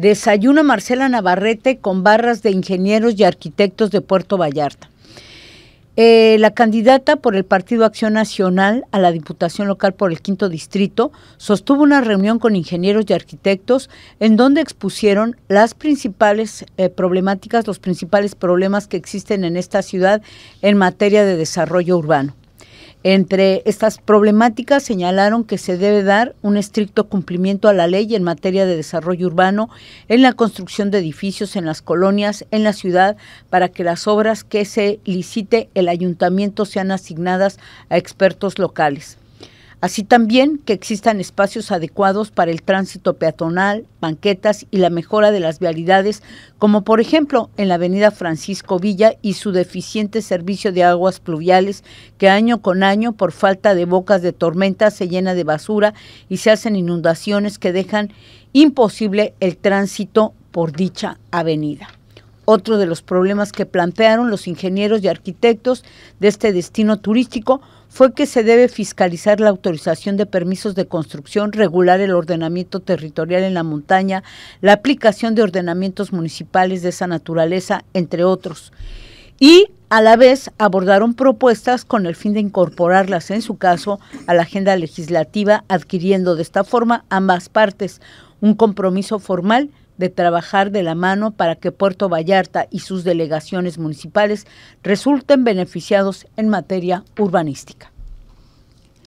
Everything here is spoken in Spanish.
Desayuna Marcela Navarrete con barras de ingenieros y arquitectos de Puerto Vallarta. Eh, la candidata por el Partido Acción Nacional a la Diputación Local por el Quinto Distrito sostuvo una reunión con ingenieros y arquitectos en donde expusieron las principales eh, problemáticas, los principales problemas que existen en esta ciudad en materia de desarrollo urbano. Entre estas problemáticas señalaron que se debe dar un estricto cumplimiento a la ley en materia de desarrollo urbano, en la construcción de edificios en las colonias, en la ciudad, para que las obras que se licite el ayuntamiento sean asignadas a expertos locales así también que existan espacios adecuados para el tránsito peatonal, banquetas y la mejora de las vialidades, como por ejemplo en la avenida Francisco Villa y su deficiente servicio de aguas pluviales que año con año por falta de bocas de tormenta se llena de basura y se hacen inundaciones que dejan imposible el tránsito por dicha avenida otro de los problemas que plantearon los ingenieros y arquitectos de este destino turístico fue que se debe fiscalizar la autorización de permisos de construcción, regular el ordenamiento territorial en la montaña, la aplicación de ordenamientos municipales de esa naturaleza, entre otros. Y a la vez abordaron propuestas con el fin de incorporarlas, en su caso, a la agenda legislativa, adquiriendo de esta forma ambas partes un compromiso formal de trabajar de la mano para que Puerto Vallarta y sus delegaciones municipales resulten beneficiados en materia urbanística.